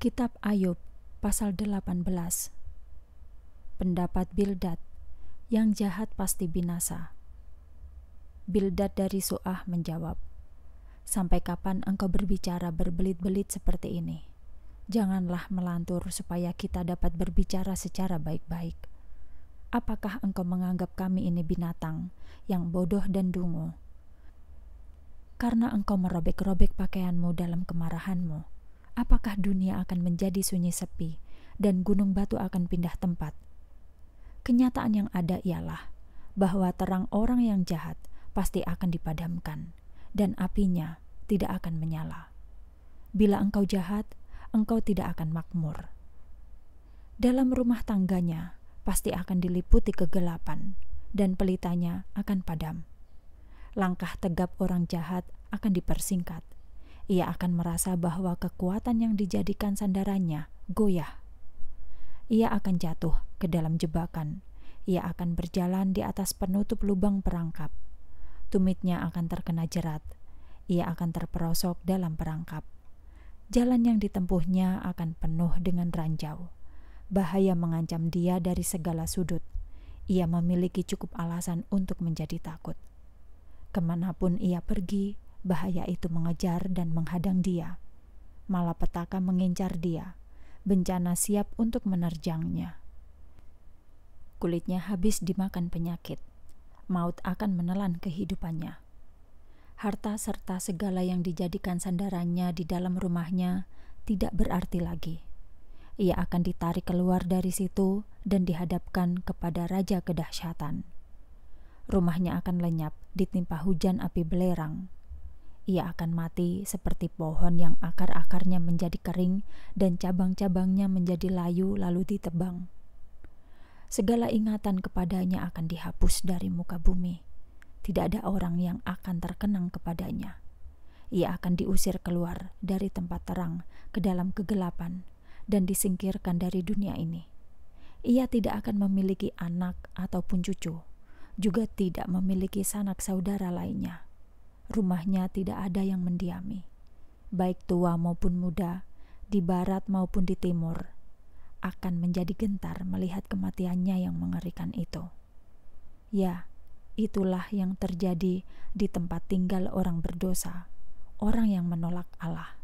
Kitab Ayub pasal 18 Pendapat Bildad yang jahat pasti binasa Bildad dari Suah menjawab Sampai kapan engkau berbicara berbelit-belit seperti ini? Janganlah melantur supaya kita dapat berbicara secara baik-baik. Apakah engkau menganggap kami ini binatang yang bodoh dan dungu? karena engkau merobek-robek pakaianmu dalam kemarahanmu apakah dunia akan menjadi sunyi sepi dan gunung batu akan pindah tempat. Kenyataan yang ada ialah bahwa terang orang yang jahat pasti akan dipadamkan dan apinya tidak akan menyala. Bila engkau jahat, engkau tidak akan makmur. Dalam rumah tangganya pasti akan diliputi kegelapan dan pelitanya akan padam. Langkah tegap orang jahat akan dipersingkat ia akan merasa bahwa kekuatan yang dijadikan sandarannya goyah. Ia akan jatuh ke dalam jebakan. Ia akan berjalan di atas penutup lubang perangkap. Tumitnya akan terkena jerat. Ia akan terperosok dalam perangkap. Jalan yang ditempuhnya akan penuh dengan ranjau. Bahaya mengancam dia dari segala sudut. Ia memiliki cukup alasan untuk menjadi takut. Kemanapun ia pergi, bahaya itu mengejar dan menghadang dia. Malapetaka mengincar dia, bencana siap untuk menerjangnya. Kulitnya habis dimakan penyakit, maut akan menelan kehidupannya. Harta serta segala yang dijadikan sandarannya di dalam rumahnya tidak berarti lagi ia akan ditarik keluar dari situ dan dihadapkan kepada raja kedahsyatan. Rumahnya akan lenyap ditimpa hujan api belerang ia akan mati seperti pohon yang akar-akarnya menjadi kering dan cabang-cabangnya menjadi layu lalu ditebang. Segala ingatan kepadanya akan dihapus dari muka bumi. Tidak ada orang yang akan terkenang kepadanya. Ia akan diusir keluar dari tempat terang ke dalam kegelapan dan disingkirkan dari dunia ini. Ia tidak akan memiliki anak ataupun cucu, juga tidak memiliki sanak saudara lainnya rumahnya tidak ada yang mendiami, baik tua maupun muda, di barat maupun di timur, akan menjadi gentar melihat kematiannya yang mengerikan itu. Ya, itulah yang terjadi di tempat tinggal orang berdosa, orang yang menolak Allah.